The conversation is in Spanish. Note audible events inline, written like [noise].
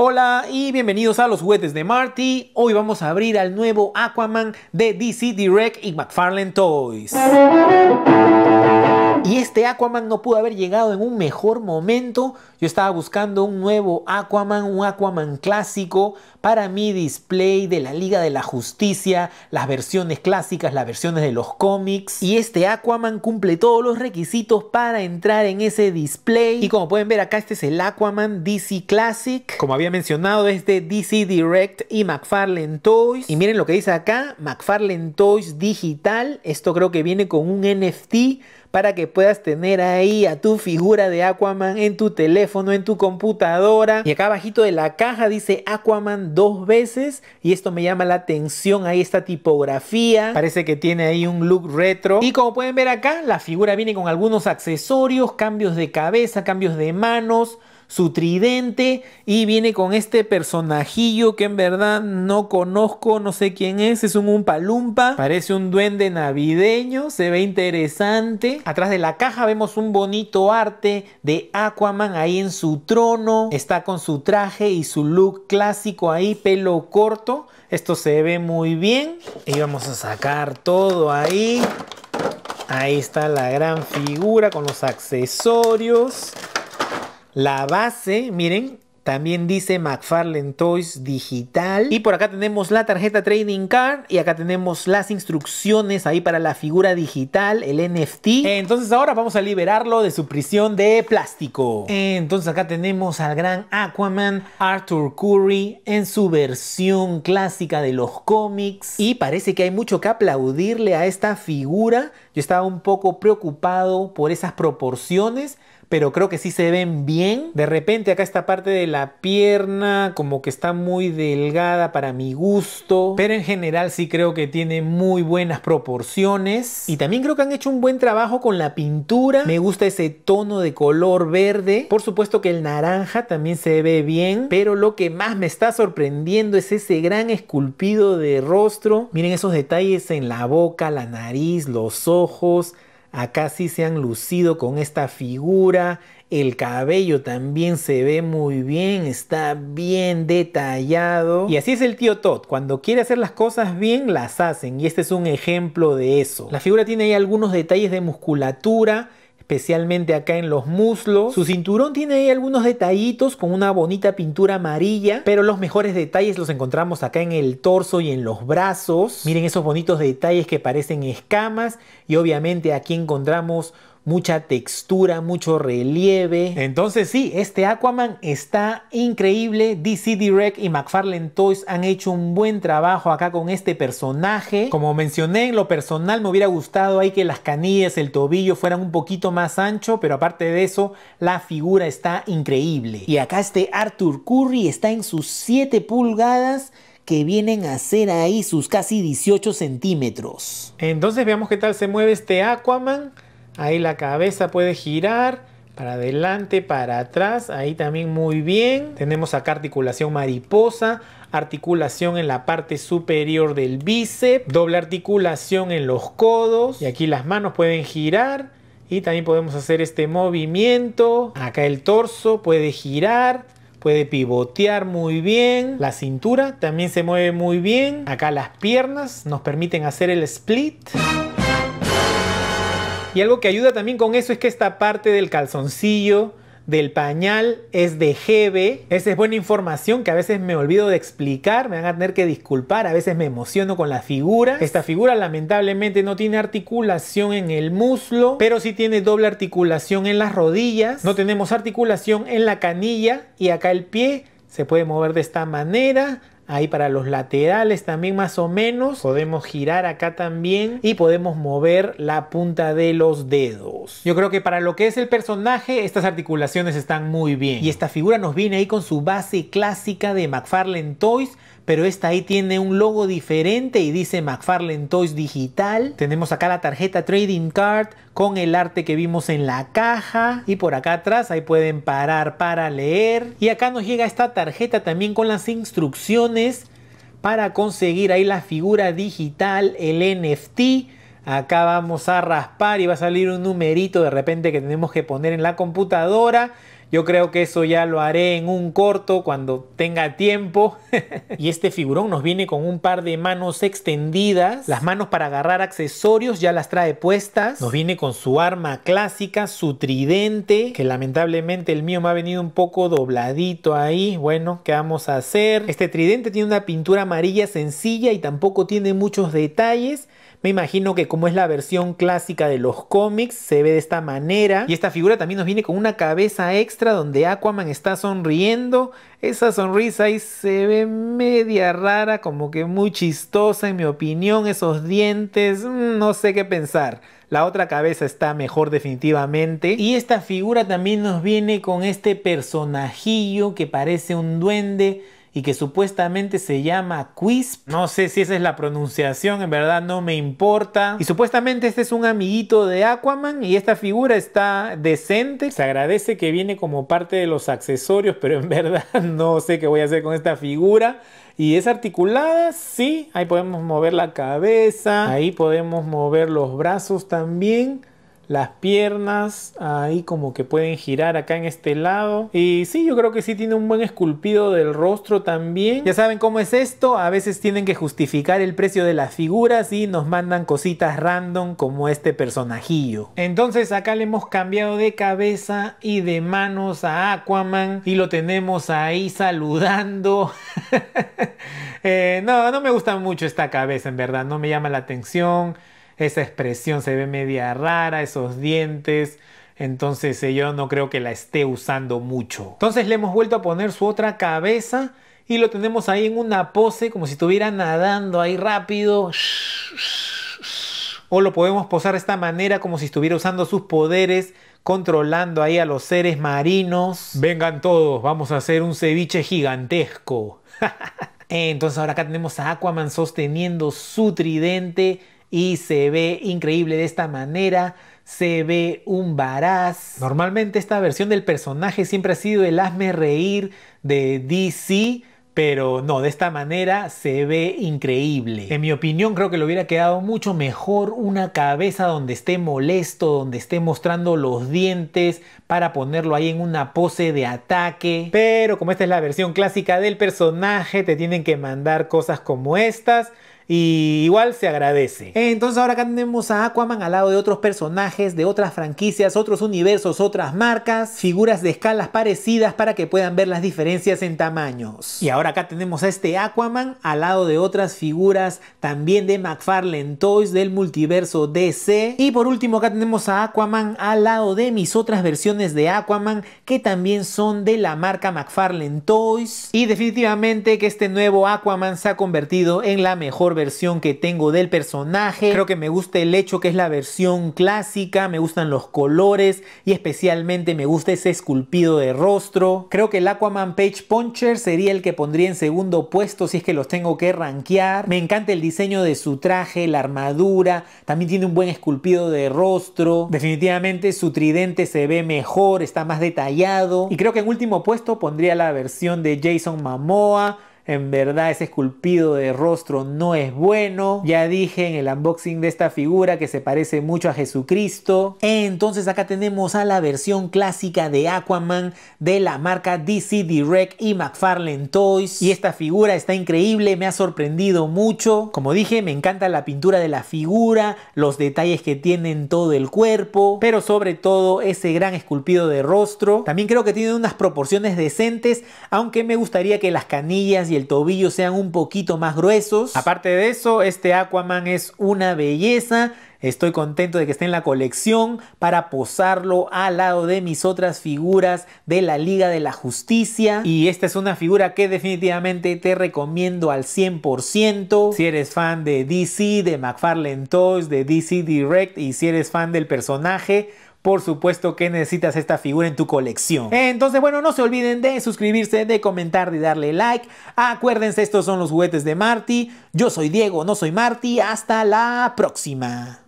Hola y bienvenidos a los juguetes de Marty. Hoy vamos a abrir al nuevo Aquaman de DC Direct y McFarlane Toys. Y este Aquaman no pudo haber llegado en un mejor momento. Yo estaba buscando un nuevo Aquaman, un Aquaman clásico para mi display de la Liga de la Justicia, las versiones clásicas, las versiones de los cómics. Y este Aquaman cumple todos los requisitos para entrar en ese display. Y como pueden ver acá, este es el Aquaman DC Classic. Como había mencionado, es de DC Direct y McFarlane Toys. Y miren lo que dice acá, McFarlane Toys Digital. Esto creo que viene con un NFT para que puedas tener ahí a tu figura de Aquaman en tu teléfono, en tu computadora. Y acá abajito de la caja dice Aquaman dos veces y esto me llama la atención. Ahí esta tipografía, parece que tiene ahí un look retro. Y como pueden ver acá, la figura viene con algunos accesorios, cambios de cabeza, cambios de manos su tridente y viene con este personajillo que en verdad no conozco, no sé quién es, es un umpalumpa, parece un duende navideño, se ve interesante. Atrás de la caja vemos un bonito arte de Aquaman ahí en su trono, está con su traje y su look clásico ahí, pelo corto, esto se ve muy bien y vamos a sacar todo ahí. Ahí está la gran figura con los accesorios. La base, miren, también dice McFarlane Toys Digital. Y por acá tenemos la tarjeta Trading Card. Y acá tenemos las instrucciones ahí para la figura digital, el NFT. Entonces ahora vamos a liberarlo de su prisión de plástico. Entonces acá tenemos al gran Aquaman, Arthur Curry, en su versión clásica de los cómics. Y parece que hay mucho que aplaudirle a esta figura. Yo estaba un poco preocupado por esas proporciones pero creo que sí se ven bien. De repente acá esta parte de la pierna como que está muy delgada para mi gusto, pero en general sí creo que tiene muy buenas proporciones y también creo que han hecho un buen trabajo con la pintura. Me gusta ese tono de color verde. Por supuesto que el naranja también se ve bien, pero lo que más me está sorprendiendo es ese gran esculpido de rostro. Miren esos detalles en la boca, la nariz, los ojos, Acá sí se han lucido con esta figura. El cabello también se ve muy bien, está bien detallado. Y así es el tío Todd, cuando quiere hacer las cosas bien, las hacen. Y este es un ejemplo de eso. La figura tiene ahí algunos detalles de musculatura especialmente acá en los muslos. Su cinturón tiene ahí algunos detallitos con una bonita pintura amarilla, pero los mejores detalles los encontramos acá en el torso y en los brazos. Miren esos bonitos detalles que parecen escamas y obviamente aquí encontramos mucha textura, mucho relieve. Entonces sí, este Aquaman está increíble. DC Direct y McFarlane Toys han hecho un buen trabajo acá con este personaje. Como mencioné, en lo personal me hubiera gustado ahí que las canillas, el tobillo fueran un poquito más ancho, pero aparte de eso, la figura está increíble. Y acá este Arthur Curry está en sus 7 pulgadas que vienen a ser ahí sus casi 18 centímetros. Entonces veamos qué tal se mueve este Aquaman. Ahí la cabeza puede girar para adelante, para atrás, ahí también muy bien. Tenemos acá articulación mariposa, articulación en la parte superior del bíceps, doble articulación en los codos y aquí las manos pueden girar. Y también podemos hacer este movimiento. Acá el torso puede girar, puede pivotear muy bien. La cintura también se mueve muy bien. Acá las piernas nos permiten hacer el split. Y algo que ayuda también con eso es que esta parte del calzoncillo, del pañal es de GB. Esa es buena información que a veces me olvido de explicar, me van a tener que disculpar, a veces me emociono con la figura. Esta figura lamentablemente no tiene articulación en el muslo, pero sí tiene doble articulación en las rodillas. No tenemos articulación en la canilla y acá el pie se puede mover de esta manera Ahí para los laterales también más o menos. Podemos girar acá también y podemos mover la punta de los dedos. Yo creo que para lo que es el personaje, estas articulaciones están muy bien. Y esta figura nos viene ahí con su base clásica de McFarlane Toys pero esta ahí tiene un logo diferente y dice McFarlane Toys Digital. Tenemos acá la tarjeta Trading Card con el arte que vimos en la caja y por acá atrás ahí pueden parar para leer. Y acá nos llega esta tarjeta también con las instrucciones para conseguir ahí la figura digital, el NFT. Acá vamos a raspar y va a salir un numerito de repente que tenemos que poner en la computadora. Yo creo que eso ya lo haré en un corto cuando tenga tiempo. [laughs] y este figurón nos viene con un par de manos extendidas, las manos para agarrar accesorios ya las trae puestas. Nos viene con su arma clásica, su tridente, que lamentablemente el mío me ha venido un poco dobladito ahí. Bueno, ¿qué vamos a hacer? Este tridente tiene una pintura amarilla sencilla y tampoco tiene muchos detalles. Me imagino que como es la versión clásica de los cómics, se ve de esta manera. Y esta figura también nos viene con una cabeza extra donde Aquaman está sonriendo. Esa sonrisa ahí se ve media rara, como que muy chistosa en mi opinión. Esos dientes, mm, no sé qué pensar. La otra cabeza está mejor definitivamente. Y esta figura también nos viene con este personajillo que parece un duende y que supuestamente se llama Quisp. No sé si esa es la pronunciación, en verdad no me importa. Y supuestamente este es un amiguito de Aquaman y esta figura está decente. Se agradece que viene como parte de los accesorios, pero en [laughs] verdad no sé qué voy a hacer con esta figura. Y es articulada, sí. Ahí podemos mover la cabeza, ahí podemos mover los brazos también las piernas ahí como que pueden girar acá en este lado y sí yo creo que sí tiene un buen esculpido del rostro también ya saben cómo es esto a veces tienen que justificar el precio de las figuras y nos mandan cositas random como este personajillo entonces acá le hemos cambiado de cabeza y de manos a Aquaman y lo tenemos ahí saludando [laughs] eh, no no me gusta mucho esta cabeza en verdad no me llama la atención esa expresión se ve media rara, esos dientes. Entonces eh, yo no creo que la esté usando mucho. Entonces le hemos vuelto a poner su otra cabeza y lo tenemos ahí en una pose como si estuviera nadando ahí rápido. O lo podemos posar de esta manera como si estuviera usando sus poderes controlando ahí a los seres marinos. Vengan todos, vamos a hacer un ceviche gigantesco. [laughs] Eh, entonces ahora acá tenemos a Aquaman sosteniendo su tridente y se ve increíble de esta manera. Se ve un varaz. Normalmente esta versión del personaje siempre ha sido el hazme reír de DC, pero no, de esta manera se ve increíble. En mi opinión creo que le hubiera quedado mucho mejor una cabeza donde esté molesto, donde esté mostrando los dientes para ponerlo ahí en una pose de ataque. Pero como esta es la versión clásica del personaje, te tienen que mandar cosas como estas. Y igual se agradece. Entonces ahora acá tenemos a Aquaman al lado de otros personajes, de otras franquicias, otros universos, otras marcas, figuras de escalas parecidas para que puedan ver las diferencias en tamaños. Y ahora acá tenemos a este Aquaman al lado de otras figuras también de McFarlane Toys del multiverso DC. Y por último acá tenemos a Aquaman al lado de mis otras versiones de Aquaman que también son de la marca McFarlane Toys. Y definitivamente que este nuevo Aquaman se ha convertido en la mejor versión que tengo del personaje. Creo que me gusta el hecho que es la versión clásica, me gustan los colores y especialmente me gusta ese esculpido de rostro. Creo que el Aquaman Page Puncher sería el que pondría en segundo puesto si es que los tengo que rankear. Me encanta el diseño de su traje, la armadura, también tiene un buen esculpido de rostro. Definitivamente su tridente se ve mejor, está más detallado. Y creo que en último puesto pondría la versión de Jason Momoa en verdad ese esculpido de rostro no es bueno. Ya dije en el unboxing de esta figura que se parece mucho a Jesucristo. Entonces acá tenemos a la versión clásica de Aquaman de la marca DC Direct y McFarlane Toys. Y esta figura está increíble, me ha sorprendido mucho. Como dije, me encanta la pintura de la figura, los detalles que tiene en todo el cuerpo, pero sobre todo ese gran esculpido de rostro. También creo que tiene unas proporciones decentes, aunque me gustaría que las canillas y el tobillo sean un poquito más gruesos. Aparte de eso, este Aquaman es una belleza. Estoy contento de que esté en la colección para posarlo al lado de mis otras figuras de la Liga de la Justicia. Y esta es una figura que definitivamente te recomiendo al 100%. Si eres fan de DC, de McFarlane Toys, de DC Direct y si eres fan del personaje, por supuesto que necesitas esta figura en tu colección. Entonces, bueno, no se olviden de suscribirse, de comentar, de darle like. Acuérdense, estos son los juguetes de Marty. Yo soy Diego, no soy Marty. Hasta la próxima.